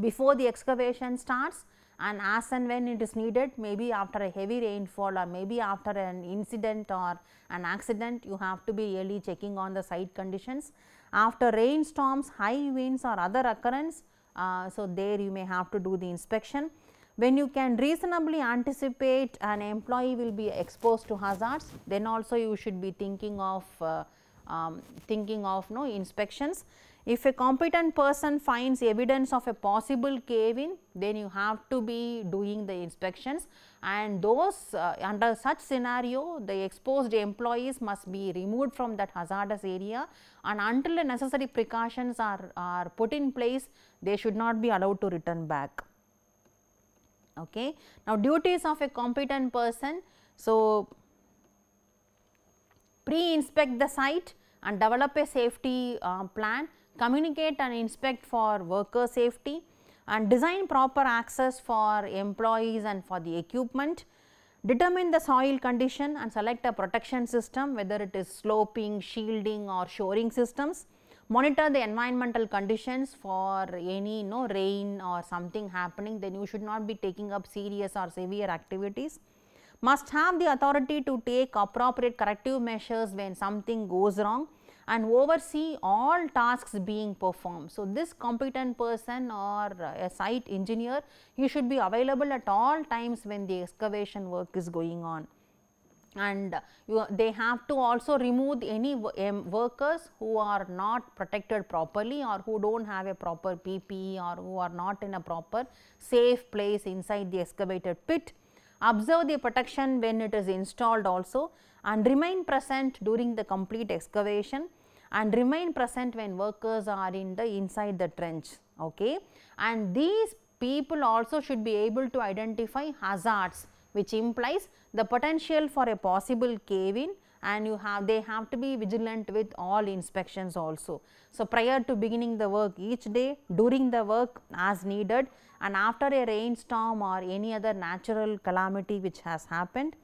before the excavation starts and as and when it is needed maybe after a heavy rainfall or maybe after an incident or an accident you have to be really checking on the site conditions. After rainstorms, high winds or other occurrence uh, so, there you may have to do the inspection. When you can reasonably anticipate an employee will be exposed to hazards, then also you should be thinking of uh, um, thinking of no inspections. If a competent person finds evidence of a possible cave-in, then you have to be doing the inspections and those uh, under such scenario, the exposed employees must be removed from that hazardous area and until the necessary precautions are, are put in place, they should not be allowed to return back. Okay. Now, duties of a competent person. So, pre-inspect the site and develop a safety uh, plan communicate and inspect for worker safety and design proper access for employees and for the equipment, determine the soil condition and select a protection system whether it is sloping, shielding or shoring systems, monitor the environmental conditions for any you know, rain or something happening then you should not be taking up serious or severe activities must have the authority to take appropriate corrective measures when something goes wrong and oversee all tasks being performed. So, this competent person or a site engineer, he should be available at all times when the excavation work is going on and you, they have to also remove any workers who are not protected properly or who do not have a proper PPE or who are not in a proper safe place inside the excavated pit. Observe the protection when it is installed also and remain present during the complete excavation and remain present when workers are in the inside the trench okay and these people also should be able to identify hazards which implies the potential for a possible cave-in and you have they have to be vigilant with all inspections also. So, prior to beginning the work each day, during the work as needed and after a rainstorm or any other natural calamity which has happened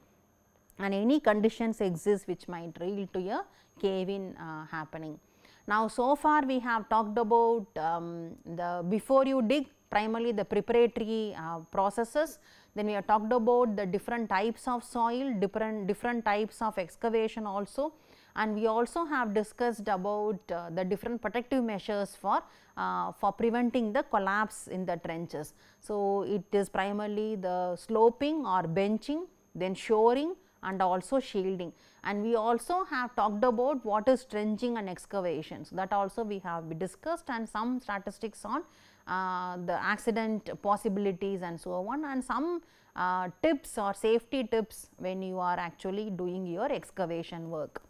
and any conditions exist which might lead to a cave-in uh, happening. Now, so far we have talked about um, the before you dig primarily the preparatory uh, processes, then we have talked about the different types of soil, different, different types of excavation also and we also have discussed about uh, the different protective measures for, uh, for preventing the collapse in the trenches. So, it is primarily the sloping or benching, then shoring and also shielding and we also have talked about what is trenching and excavation. So that also we have discussed and some statistics on uh, the accident possibilities and so on and some uh, tips or safety tips when you are actually doing your excavation work.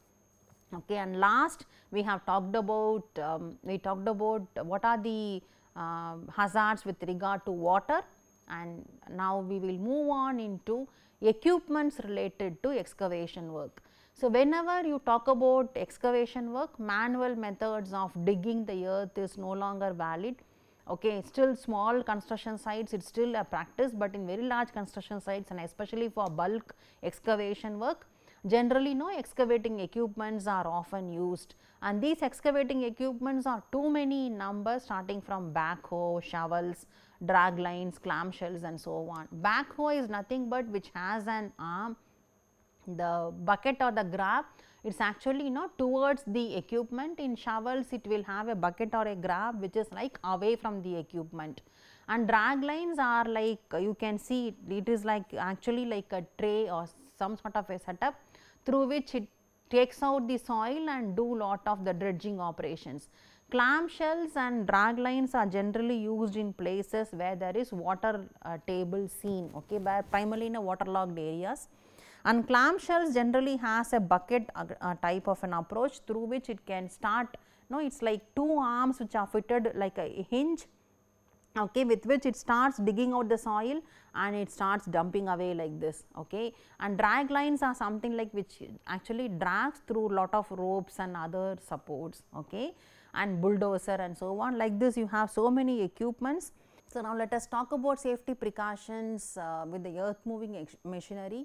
Okay, and last we have talked about um, we talked about what are the uh, hazards with regard to water and now we will move on into equipments related to excavation work. So, whenever you talk about excavation work, manual methods of digging the earth is no longer valid. Okay, still small construction sites, it is still a practice, but in very large construction sites and especially for bulk excavation work, generally no excavating equipments are often used and these excavating equipments are too many in number starting from backhoe, shovels, drag lines, clamshells and so on. Backhoe is nothing but which has an arm the bucket or the grab it is actually you know towards the equipment in shovels it will have a bucket or a grab which is like away from the equipment and drag lines are like you can see it is like actually like a tray or some sort of a setup through which it takes out the soil and do lot of the dredging operations. Clamshells and drag lines are generally used in places where there is water uh, table seen okay, primarily in a waterlogged areas and clamshells generally has a bucket uh, uh, type of an approach through which it can start No, it is like two arms which are fitted like a hinge okay with which it starts digging out the soil and it starts dumping away like this okay and drag lines are something like which actually drags through lot of ropes and other supports okay and bulldozer and so on like this you have so many equipments so now let us talk about safety precautions uh, with the earth moving machinery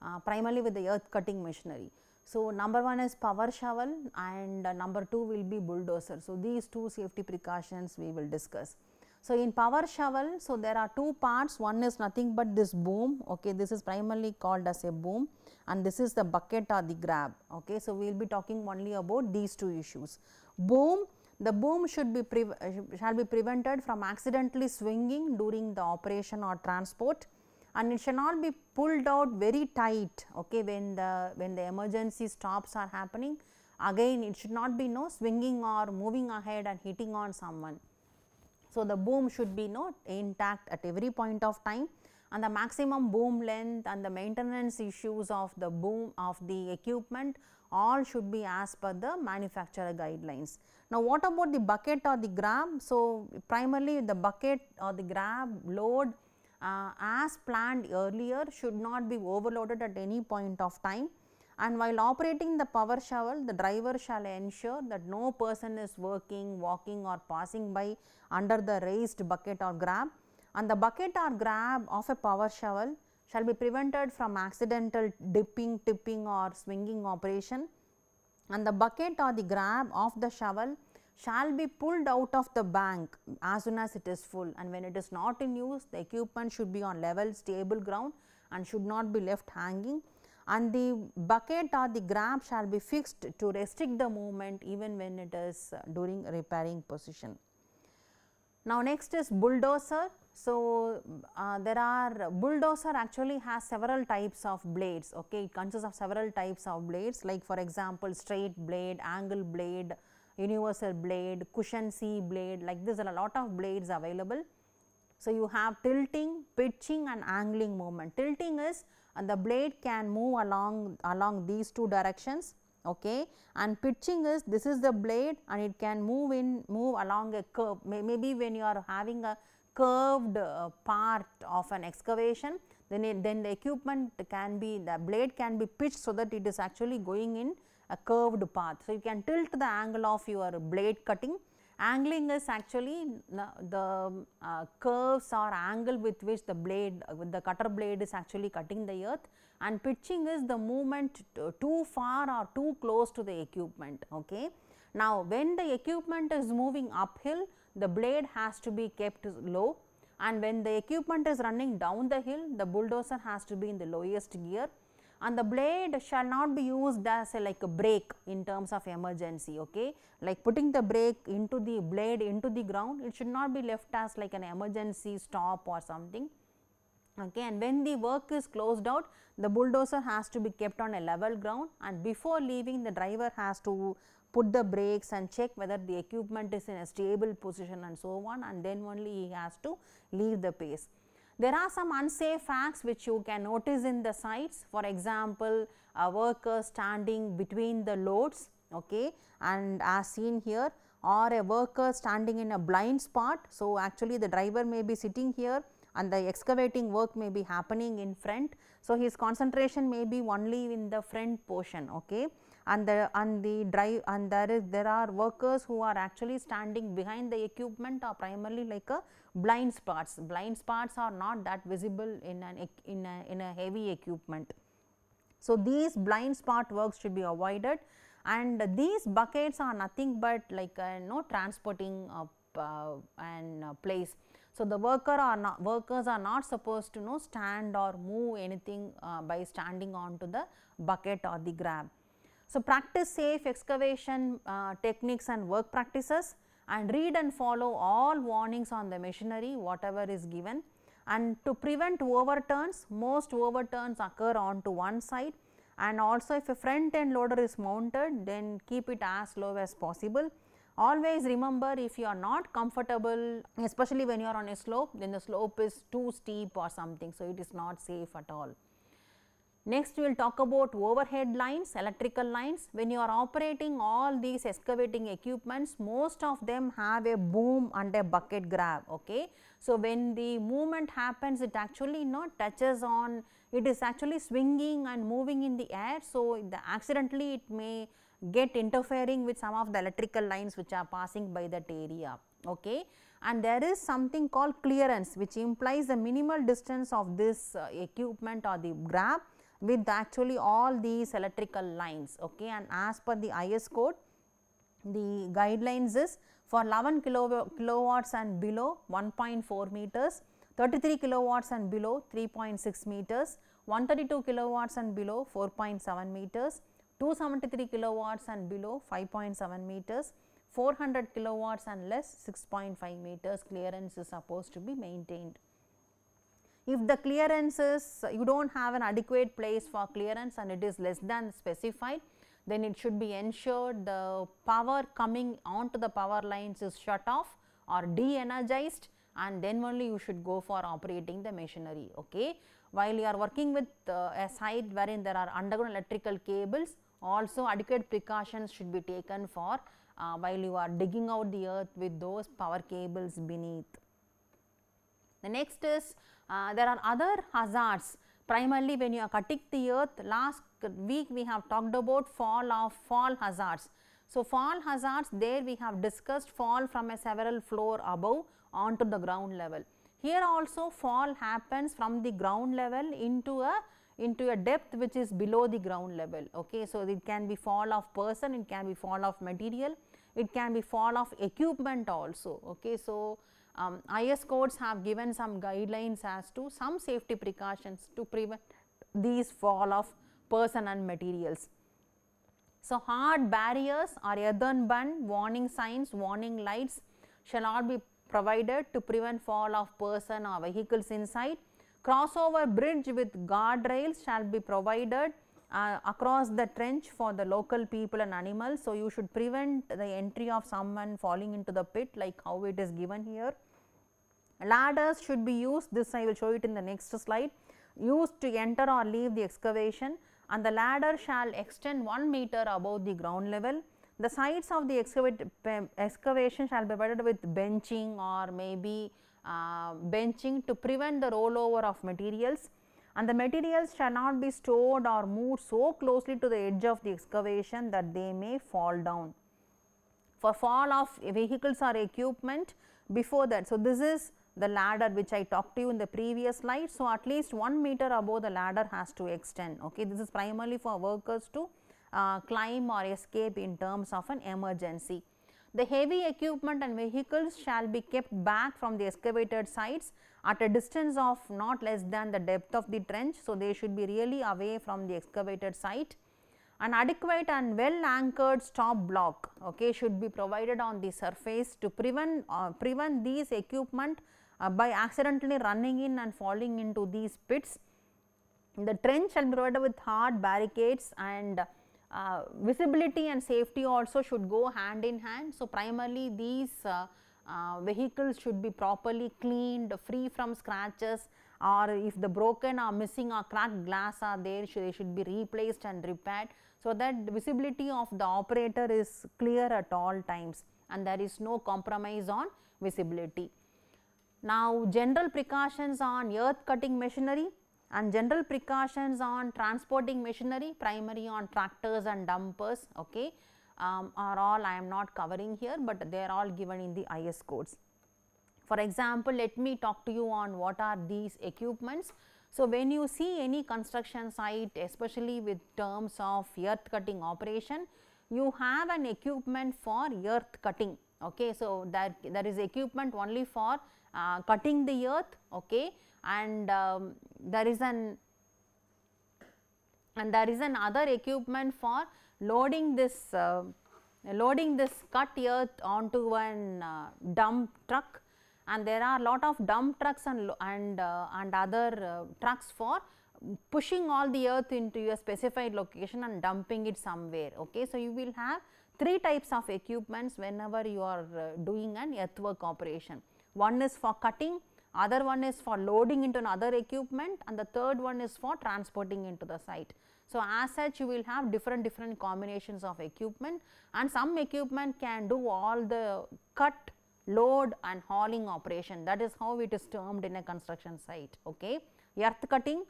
uh, primarily with the earth cutting machinery. So, number one is power shovel and uh, number two will be bulldozer. So, these two safety precautions we will discuss. So, in power shovel, so there are two parts, one is nothing but this boom, okay, this is primarily called as a boom and this is the bucket or the grab, okay. So, we will be talking only about these two issues. Boom, the boom should be uh, shall be prevented from accidentally swinging during the operation or transport and it should not be pulled out very tight okay when the when the emergency stops are happening again it should not be no swinging or moving ahead and hitting on someone. So, the boom should be no intact at every point of time and the maximum boom length and the maintenance issues of the boom of the equipment all should be as per the manufacturer guidelines. Now, what about the bucket or the grab? So, primarily the bucket or the grab load uh, as planned earlier should not be overloaded at any point of time and while operating the power shovel the driver shall ensure that no person is working, walking or passing by under the raised bucket or grab and the bucket or grab of a power shovel shall be prevented from accidental dipping, tipping or swinging operation and the bucket or the grab of the shovel shall be pulled out of the bank as soon as it is full and when it is not in use the equipment should be on level stable ground and should not be left hanging and the bucket or the grab shall be fixed to restrict the movement even when it is uh, during repairing position. Now, next is bulldozer. So, uh, there are bulldozer actually has several types of blades okay it consists of several types of blades like for example, straight blade, angle blade, universal blade, cushion C blade like this there are a lot of blades available. So, you have tilting, pitching and angling movement. Tilting is and the blade can move along along these two directions okay and pitching is this is the blade and it can move in move along a curve May, maybe when you are having a curved uh, part of an excavation then it, then the equipment can be the blade can be pitched so that it is actually going in a curved path. So, you can tilt the angle of your blade cutting. Angling is actually the uh, curves or angle with which the blade with the cutter blade is actually cutting the earth and pitching is the movement too far or too close to the equipment. Okay. Now, when the equipment is moving uphill the blade has to be kept low and when the equipment is running down the hill the bulldozer has to be in the lowest gear and the blade shall not be used as a, like a brake in terms of emergency okay like putting the brake into the blade into the ground it should not be left as like an emergency stop or something okay and when the work is closed out the bulldozer has to be kept on a level ground and before leaving the driver has to put the brakes and check whether the equipment is in a stable position and so on and then only he has to leave the pace. There are some unsafe facts which you can notice in the sites. For example, a worker standing between the loads okay, and as seen here or a worker standing in a blind spot. So, actually the driver may be sitting here and the excavating work may be happening in front. So, his concentration may be only in the front portion. Okay and the and the drive and there is there are workers who are actually standing behind the equipment are primarily like a blind spots. Blind spots are not that visible in an in a, in a heavy equipment. So, these blind spot works should be avoided and these buckets are nothing but like uh, no transporting uh, uh, and uh, place. So, the worker are not, workers are not supposed to you know stand or move anything uh, by standing onto the bucket or the grab. So, practice safe excavation uh, techniques and work practices and read and follow all warnings on the machinery whatever is given and to prevent overturns most overturns occur onto one side and also if a front end loader is mounted then keep it as low as possible. Always remember if you are not comfortable especially when you are on a slope then the slope is too steep or something so it is not safe at all. Next we will talk about overhead lines, electrical lines. When you are operating all these excavating equipments, most of them have a boom and a bucket grab. Okay? So, when the movement happens, it actually not touches on, it is actually swinging and moving in the air. So, the accidentally it may get interfering with some of the electrical lines which are passing by that area. Okay? and there is something called clearance which implies the minimal distance of this uh, equipment or the grab with actually all these electrical lines okay and as per the IS code the guidelines is for 11 kilo, kilowatts and below 1.4 meters, 33 kilowatts and below 3.6 meters, 132 kilowatts and below 4.7 meters, 273 kilowatts and below 5.7 meters, 400 kilowatts and less 6.5 meters clearance is supposed to be maintained. If the clearances, you do not have an adequate place for clearance and it is less than specified, then it should be ensured the power coming onto the power lines is shut off or de-energized and then only you should go for operating the machinery. Okay. While you are working with uh, a site wherein there are underground electrical cables, also adequate precautions should be taken for uh, while you are digging out the earth with those power cables beneath. The next is uh, there are other hazards primarily when you are cutting the earth last week we have talked about fall of fall hazards. So, fall hazards there we have discussed fall from a several floor above onto the ground level. Here also fall happens from the ground level into a into a depth which is below the ground level. Okay. So, it can be fall of person, it can be fall of material, it can be fall of equipment also. Okay. So, um, IS codes have given some guidelines as to some safety precautions to prevent these fall of person and materials. So, hard barriers or earthen bun, warning signs, warning lights shall all be provided to prevent fall of person or vehicles inside. Crossover bridge with guardrails shall be provided uh, across the trench for the local people and animals. So, you should prevent the entry of someone falling into the pit like how it is given here. Ladders should be used, this I will show it in the next slide, used to enter or leave the excavation and the ladder shall extend 1 meter above the ground level. The sides of the um, excavation shall be provided with benching or maybe uh, benching to prevent the rollover of materials and the materials shall not be stored or moved so closely to the edge of the excavation that they may fall down. For fall of vehicles or equipment before that. So, this is the ladder which I talked to you in the previous slide. So, at least 1 meter above the ladder has to extend. Okay, This is primarily for workers to uh, climb or escape in terms of an emergency. The heavy equipment and vehicles shall be kept back from the excavated sites at a distance of not less than the depth of the trench. So, they should be really away from the excavated site. An adequate and well anchored stop block okay, should be provided on the surface to prevent, uh, prevent these equipment uh, by accidentally running in and falling into these pits. The trench shall be provided with hard barricades and uh, visibility and safety also should go hand in hand. So, primarily these uh, uh, vehicles should be properly cleaned, free from scratches or if the broken or missing or cracked glass are there, should, they should be replaced and repaired. So, that visibility of the operator is clear at all times and there is no compromise on visibility. Now, general precautions on earth cutting machinery and general precautions on transporting machinery primary on tractors and dumpers okay, um, are all I am not covering here, but they are all given in the IS codes. For example, let me talk to you on what are these equipments. So, when you see any construction site especially with terms of earth cutting operation, you have an equipment for earth cutting. Okay. So, there there is equipment only for uh, cutting the earth okay and um, there is an and there is another equipment for loading this uh, loading this cut earth onto one uh, dump truck and there are lot of dump trucks and and uh, and other uh, trucks for pushing all the earth into a specified location and dumping it somewhere okay so you will have three types of equipments whenever you are uh, doing an earthwork operation one is for cutting, other one is for loading into another equipment and the third one is for transporting into the site. So, as such you will have different different combinations of equipment and some equipment can do all the cut, load and hauling operation that is how it is termed in a construction site. Okay. Earth cutting,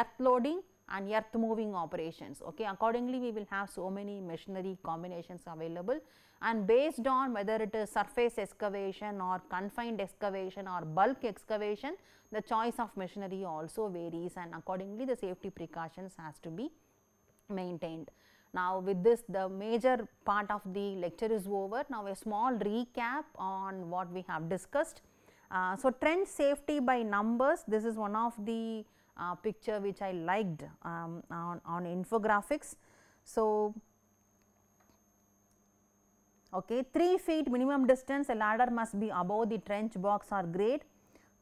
earth loading and earth moving operations. Okay. Accordingly, we will have so many machinery combinations available and based on whether it is surface excavation or confined excavation or bulk excavation, the choice of machinery also varies and accordingly the safety precautions has to be maintained. Now, with this the major part of the lecture is over. Now, a small recap on what we have discussed. Uh, so, trend safety by numbers this is one of the uh, picture which I liked um, on, on infographics. So, okay 3 feet minimum distance a ladder must be above the trench box or grade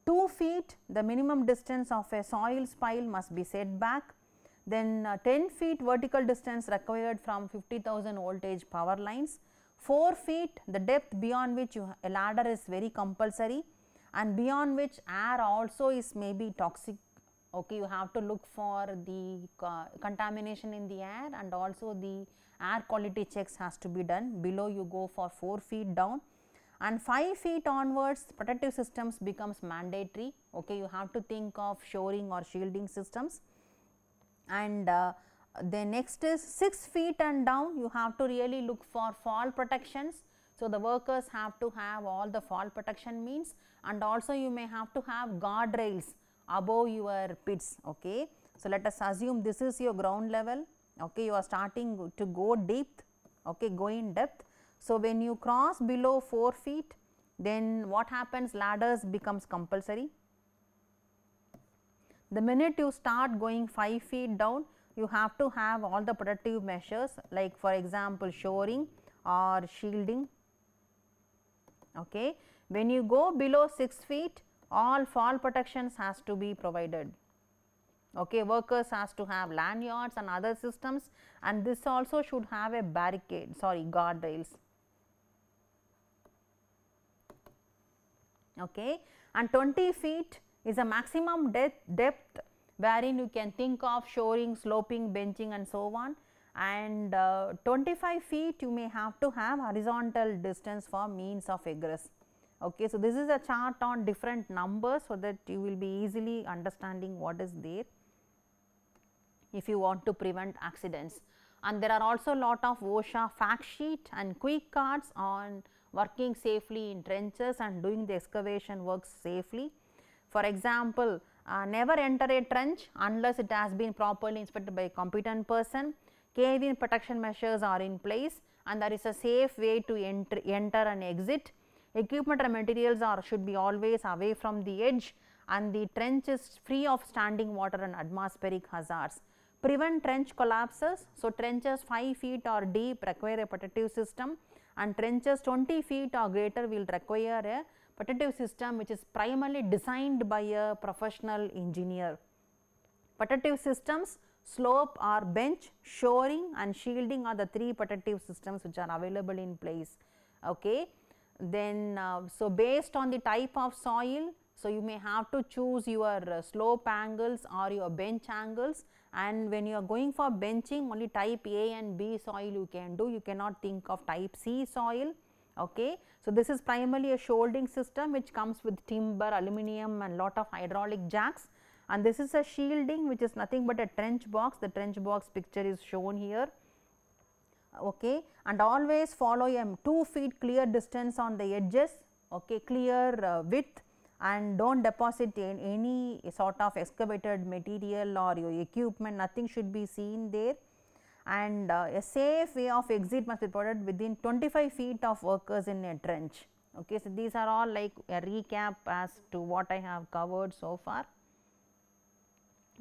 2 feet the minimum distance of a soil pile must be set back then uh, 10 feet vertical distance required from 50000 voltage power lines 4 feet the depth beyond which a ladder is very compulsory and beyond which air also is maybe toxic okay you have to look for the uh, contamination in the air and also the air quality checks has to be done. Below you go for 4 feet down and 5 feet onwards protective systems becomes mandatory. Okay, you have to think of shoring or shielding systems and uh, the next is 6 feet and down you have to really look for fall protections. So, the workers have to have all the fall protection means and also you may have to have guardrails above your pits. Okay. So, let us assume this is your ground level okay you are starting to go deep okay go in depth so when you cross below 4 feet then what happens ladders becomes compulsory the minute you start going 5 feet down you have to have all the protective measures like for example shoring or shielding okay when you go below 6 feet all fall protections has to be provided okay workers has to have lanyards and other systems and this also should have a barricade sorry guardrails okay and 20 feet is a maximum depth wherein you can think of shoring sloping benching and so on and uh, 25 feet you may have to have horizontal distance for means of egress okay so this is a chart on different numbers so that you will be easily understanding what is there if you want to prevent accidents. And there are also lot of OSHA fact sheet and quick cards on working safely in trenches and doing the excavation works safely. For example, uh, never enter a trench unless it has been properly inspected by a competent person. Cave-in protection measures are in place and there is a safe way to enter, enter and exit. Equipment and materials are should be always away from the edge and the trench is free of standing water and atmospheric hazards prevent trench collapses. So, trenches 5 feet or deep require a protective system and trenches 20 feet or greater will require a protective system which is primarily designed by a professional engineer. Protective systems slope or bench, shoring and shielding are the three protective systems which are available in place. Okay. Then, uh, so based on the type of soil, so you may have to choose your uh, slope angles or your bench angles and when you are going for benching only type A and B soil you can do you cannot think of type C soil. Okay. So, this is primarily a shouldering system which comes with timber, aluminium and lot of hydraulic jacks and this is a shielding which is nothing but a trench box the trench box picture is shown here okay and always follow a 2 feet clear distance on the edges okay clear uh, width and do not deposit in any sort of excavated material or your equipment nothing should be seen there and uh, a safe way of exit must be provided within 25 feet of workers in a trench. Okay, so, these are all like a recap as to what I have covered so far.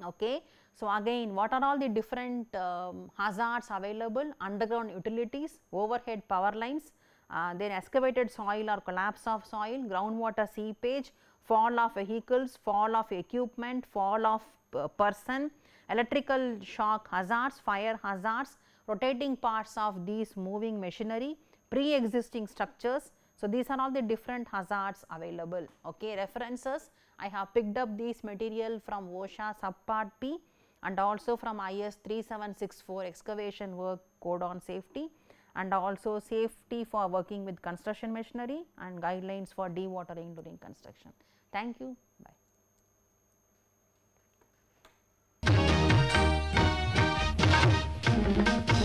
Okay. So, again what are all the different um, hazards available underground utilities, overhead power lines, uh, then excavated soil or collapse of soil, groundwater seepage, fall of vehicles, fall of equipment, fall of uh, person, electrical shock hazards, fire hazards, rotating parts of these moving machinery, pre-existing structures. So, these are all the different hazards available. Okay, references I have picked up these material from OSHA subpart P and also from IS 3764 excavation work code on safety and also safety for working with construction machinery and guidelines for dewatering during construction. Thank you. Bye. Thank you.